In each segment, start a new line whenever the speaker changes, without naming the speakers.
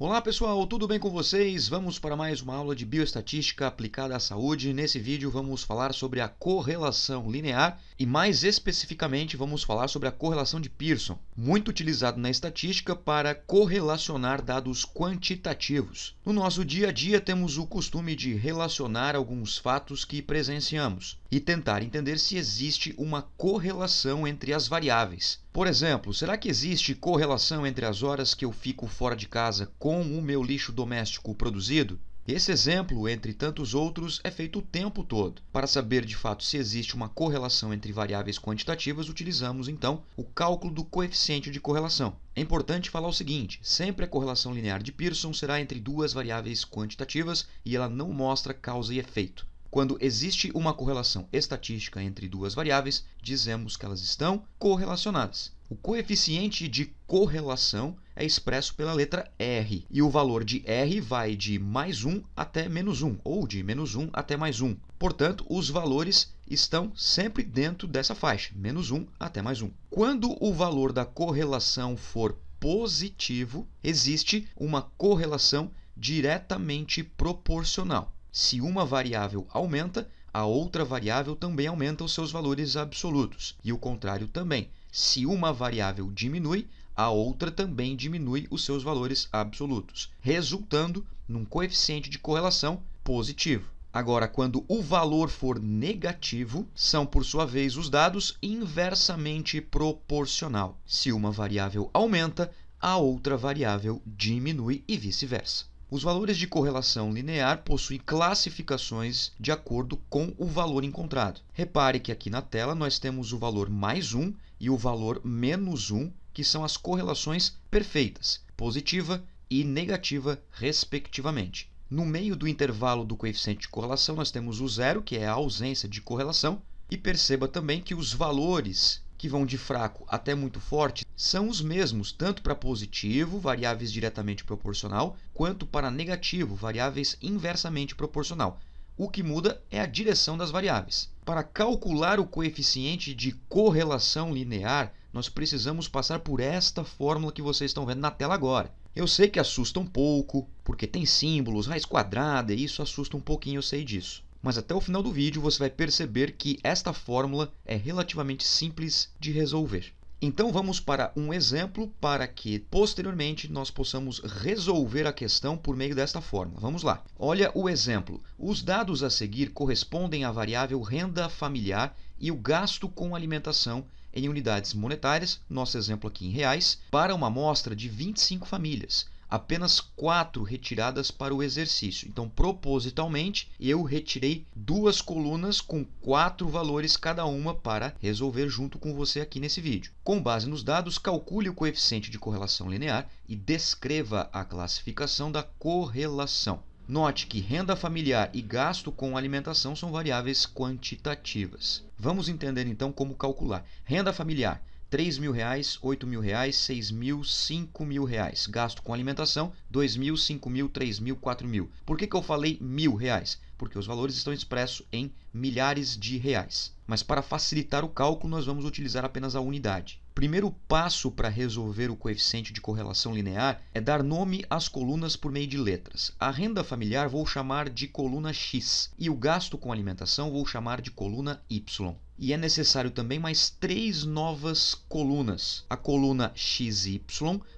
Olá pessoal, tudo bem com vocês? Vamos para mais uma aula de bioestatística aplicada à saúde. Nesse vídeo vamos falar sobre a correlação linear e mais especificamente vamos falar sobre a correlação de Pearson, muito utilizado na estatística para correlacionar dados quantitativos. No nosso dia a dia temos o costume de relacionar alguns fatos que presenciamos e tentar entender se existe uma correlação entre as variáveis. Por exemplo, será que existe correlação entre as horas que eu fico fora de casa com o meu lixo doméstico produzido? Esse exemplo, entre tantos outros, é feito o tempo todo. Para saber de fato se existe uma correlação entre variáveis quantitativas, utilizamos então o cálculo do coeficiente de correlação. É importante falar o seguinte: sempre a correlação linear de Pearson será entre duas variáveis quantitativas e ela não mostra causa e efeito. Quando existe uma correlação estatística entre duas variáveis, dizemos que elas estão correlacionadas. O coeficiente de correlação é expresso pela letra R, e o valor de R vai de mais 1 até menos 1, ou de menos 1 até mais 1. Portanto, os valores estão sempre dentro dessa faixa, menos 1 até mais 1. Quando o valor da correlação for positivo, existe uma correlação diretamente proporcional. Se uma variável aumenta, a outra variável também aumenta os seus valores absolutos, e o contrário também. Se uma variável diminui, a outra também diminui os seus valores absolutos, resultando num coeficiente de correlação positivo. Agora, quando o valor for negativo, são por sua vez os dados inversamente proporcional. Se uma variável aumenta, a outra variável diminui e vice-versa. Os valores de correlação linear possuem classificações de acordo com o valor encontrado. Repare que aqui na tela nós temos o valor mais 1 e o valor menos 1, que são as correlações perfeitas, positiva e negativa, respectivamente. No meio do intervalo do coeficiente de correlação, nós temos o zero, que é a ausência de correlação, e perceba também que os valores que vão de fraco até muito forte são os mesmos, tanto para positivo, variáveis diretamente proporcional, quanto para negativo, variáveis inversamente proporcional. O que muda é a direção das variáveis. Para calcular o coeficiente de correlação linear, nós precisamos passar por esta fórmula que vocês estão vendo na tela agora. Eu sei que assusta um pouco, porque tem símbolos, raiz quadrada, e isso assusta um pouquinho, eu sei disso mas até o final do vídeo você vai perceber que esta fórmula é relativamente simples de resolver. Então vamos para um exemplo para que posteriormente nós possamos resolver a questão por meio desta fórmula. Vamos lá. Olha o exemplo. Os dados a seguir correspondem à variável renda familiar e o gasto com alimentação em unidades monetárias, nosso exemplo aqui em reais, para uma amostra de 25 famílias apenas quatro retiradas para o exercício. Então, propositalmente, eu retirei duas colunas com quatro valores cada uma para resolver junto com você aqui nesse vídeo. Com base nos dados, calcule o coeficiente de correlação linear e descreva a classificação da correlação. Note que renda familiar e gasto com alimentação são variáveis quantitativas. Vamos entender então como calcular. Renda familiar 3 mil reais, 8 mil reais, 6 mil, 5 mil reais. Gasto com alimentação, 2 mil, 5 mil, 3 mil, 4 mil. Por que, que eu falei mil reais? Porque os valores estão expressos em milhares de reais. Mas para facilitar o cálculo, nós vamos utilizar apenas a unidade primeiro passo para resolver o coeficiente de correlação linear é dar nome às colunas por meio de letras. A renda familiar vou chamar de coluna X e o gasto com alimentação vou chamar de coluna Y. E é necessário também mais três novas colunas: a coluna xy,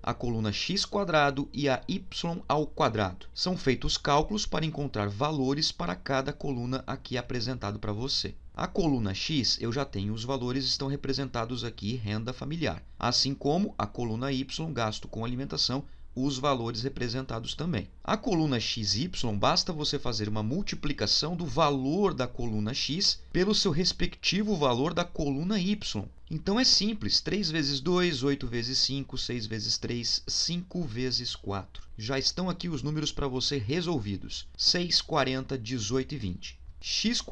a coluna x quadrado e a y ao quadrado. São feitos cálculos para encontrar valores para cada coluna aqui apresentado para você. A coluna X eu já tenho os valores estão representados aqui renda familiar, assim como a coluna Y gasto com alimentação os valores representados também. A coluna XY basta você fazer uma multiplicação do valor da coluna X pelo seu respectivo valor da coluna Y. Então é simples, 3 vezes 2, 8 vezes 5, 6 vezes 3, 5 vezes 4. Já estão aqui os números para você resolvidos, 6, 40, 18 e 20 x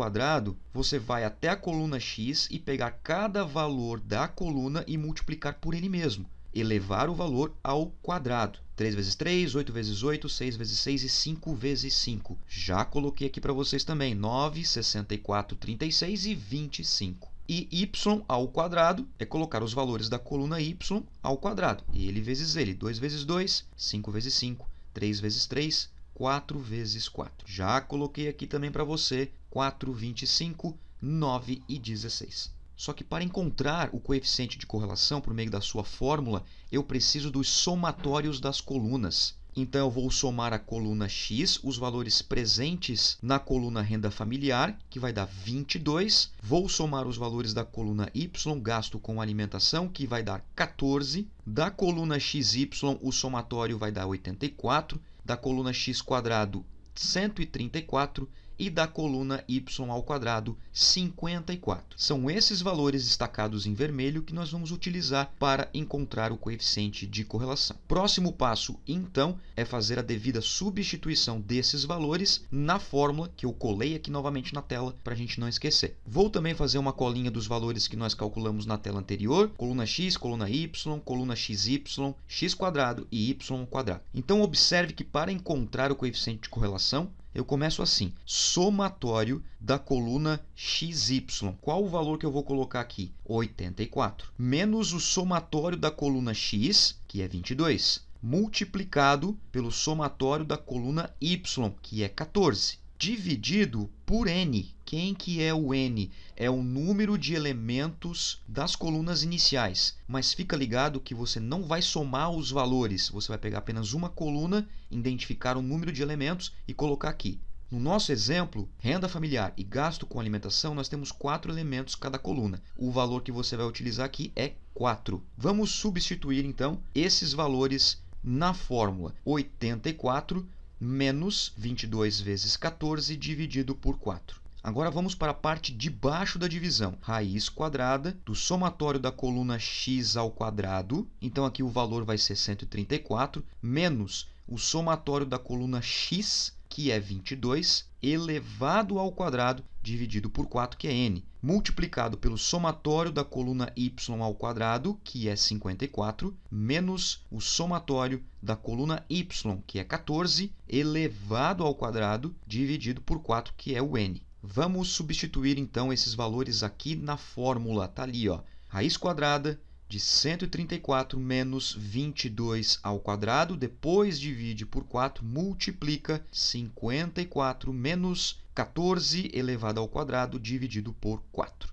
você vai até a coluna x e pegar cada valor da coluna e multiplicar por ele mesmo. Elevar o valor ao quadrado. 3 vezes 3, 8 vezes 8, 6 vezes 6 e 5 vezes 5. Já coloquei aqui para vocês também 9, 64, 36 e 25 e y ao quadrado é colocar os valores da coluna y ao quadrado. Ele vezes ele, 2 vezes 2, 5 vezes 5, 3 vezes 3, 4 vezes 4. Já coloquei aqui também para você 4, 25, 9 e 16. Só que para encontrar o coeficiente de correlação por meio da sua fórmula, eu preciso dos somatórios das colunas. Então eu vou somar a coluna X, os valores presentes na coluna renda familiar, que vai dar 22. Vou somar os valores da coluna Y, gasto com alimentação, que vai dar 14. Da coluna XY, o somatório vai dar 84 da coluna x quadrado 134 e da coluna y ao quadrado 54. São esses valores destacados em vermelho que nós vamos utilizar para encontrar o coeficiente de correlação. Próximo passo, então, é fazer a devida substituição desses valores na fórmula que eu colei aqui novamente na tela para a gente não esquecer. Vou também fazer uma colinha dos valores que nós calculamos na tela anterior, coluna x, coluna y, coluna xy, x quadrado e y quadrado. Então observe que para encontrar o coeficiente de correlação, eu começo assim, somatório da coluna XY. Qual o valor que eu vou colocar aqui? 84. Menos o somatório da coluna X, que é 22, multiplicado pelo somatório da coluna Y, que é 14 dividido por n. Quem que é o n? É o número de elementos das colunas iniciais. Mas fica ligado que você não vai somar os valores. Você vai pegar apenas uma coluna, identificar o número de elementos e colocar aqui. No nosso exemplo, renda familiar e gasto com alimentação, nós temos quatro elementos cada coluna. O valor que você vai utilizar aqui é 4. Vamos substituir então esses valores na fórmula. 84 menos 22 vezes 14 dividido por 4. Agora vamos para a parte de baixo da divisão, raiz quadrada do somatório da coluna x ao quadrado. Então aqui o valor vai ser 134 menos o somatório da coluna x que é 22 elevado ao quadrado dividido por 4, que é n, multiplicado pelo somatório da coluna y ao quadrado, que é 54, menos o somatório da coluna y, que é 14, elevado ao quadrado dividido por 4, que é o n. Vamos substituir então esses valores aqui na fórmula, tá ali, ó. Raiz quadrada de 134 menos 22 ao quadrado, depois divide por 4, multiplica 54 menos 14 elevado ao quadrado dividido por 4.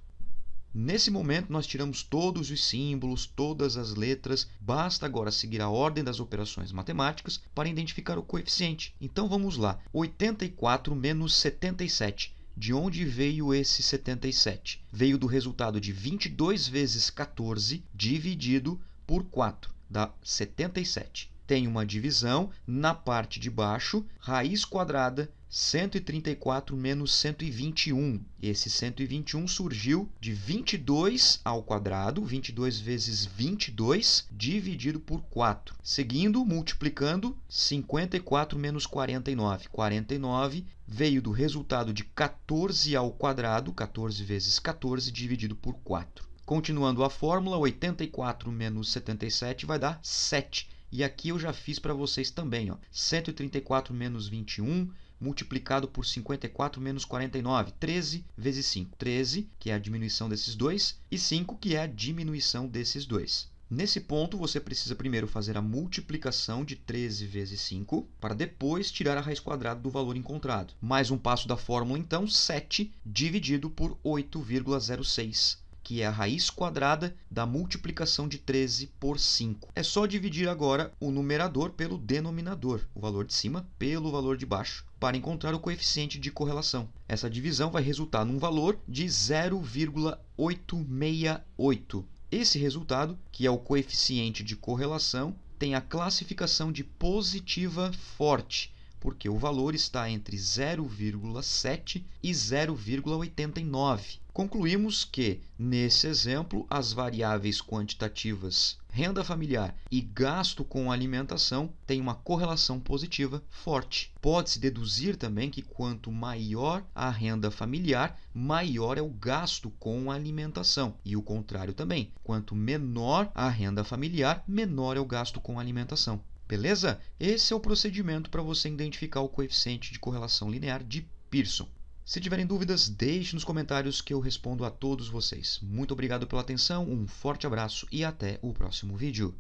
Nesse momento, nós tiramos todos os símbolos, todas as letras. Basta agora seguir a ordem das operações matemáticas para identificar o coeficiente. Então, vamos lá. 84 menos 77. De onde veio esse 77? Veio do resultado de 22 vezes 14 dividido por 4, dá 77. Tem uma divisão na parte de baixo, raiz quadrada 134 menos 121. Esse 121 surgiu de 22 ao quadrado, 22 vezes 22, dividido por 4. Seguindo, multiplicando, 54 menos 49. 49 veio do resultado de 14 ao quadrado, 14 vezes 14, dividido por 4. Continuando a fórmula, 84 menos 77 vai dar 7. E aqui eu já fiz para vocês também, ó. 134 menos 21 multiplicado por 54 menos 49, 13 vezes 5. 13, que é a diminuição desses dois, e 5, que é a diminuição desses dois. Nesse ponto, você precisa primeiro fazer a multiplicação de 13 vezes 5, para depois tirar a raiz quadrada do valor encontrado. Mais um passo da fórmula, então, 7 dividido por 8,06 que é a raiz quadrada da multiplicação de 13 por 5. É só dividir agora o numerador pelo denominador, o valor de cima pelo valor de baixo, para encontrar o coeficiente de correlação. Essa divisão vai resultar num valor de 0,868. Esse resultado, que é o coeficiente de correlação, tem a classificação de positiva forte, porque o valor está entre 0,7 e 0,89. Concluímos que, nesse exemplo, as variáveis quantitativas renda familiar e gasto com alimentação têm uma correlação positiva forte. Pode-se deduzir também que quanto maior a renda familiar, maior é o gasto com alimentação. E o contrário também, quanto menor a renda familiar, menor é o gasto com alimentação. Beleza? Esse é o procedimento para você identificar o coeficiente de correlação linear de Pearson. Se tiverem dúvidas, deixe nos comentários que eu respondo a todos vocês. Muito obrigado pela atenção, um forte abraço e até o próximo vídeo.